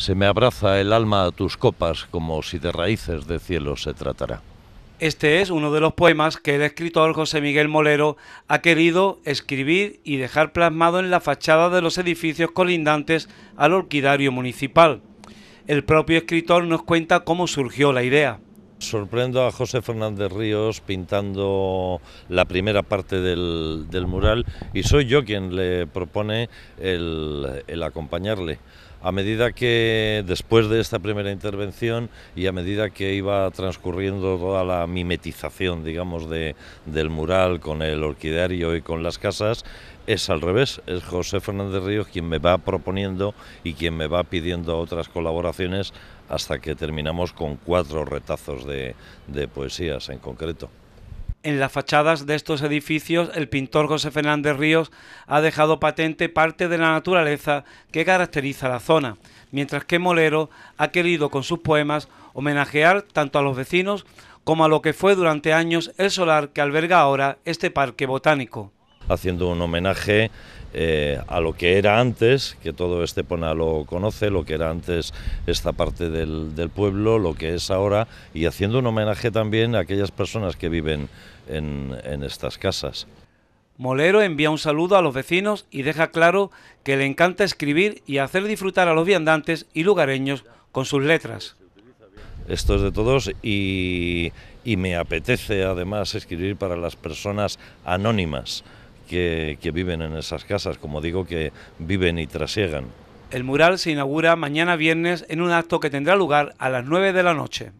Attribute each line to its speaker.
Speaker 1: se me abraza el alma a tus copas como si de raíces de cielo se tratara.
Speaker 2: Este es uno de los poemas que el escritor José Miguel Molero ha querido escribir y dejar plasmado en la fachada de los edificios colindantes al orquidario municipal. El propio escritor nos cuenta cómo surgió la idea.
Speaker 1: Sorprendo a José Fernández Ríos pintando la primera parte del, mural y soy yo quien le propone el acompañarle. A medida que después de esta primera intervención y a medida que iba transcurriendo toda la mimetización, digamos, del mural con el orquidario y con las casas, es al revés, es José Fernández Ríos quien me va proponiendo y quien me va pidiendo otras colaboraciones hasta que terminamos con cuatro retazos de, de poesías en concreto.
Speaker 2: En las fachadas de estos edificios, el pintor José Fernández Ríos ha dejado patente parte de la naturaleza que caracteriza la zona, mientras que Molero ha querido con sus poemas homenajear tanto a los vecinos como a lo que fue durante años el solar que alberga ahora este parque botánico
Speaker 1: haciendo un homenaje eh, a lo que era antes, que todo Estepona lo conoce, lo que era antes esta parte del, pueblo, lo que es ahora, y haciendo un homenaje también a aquellas personas que viven en, estas casas.
Speaker 2: Molero envía un saludo a los vecinos y deja claro que le encanta escribir y hacer disfrutar a los viandantes y lugareños con sus letras
Speaker 1: esto es de todos y, me apetece además escribir para las personas anónimas que, viven en esas casas, como digo, que viven y trasiegan.
Speaker 2: El mural se inaugura mañana viernes en un acto que tendrá lugar a las 9 de la noche.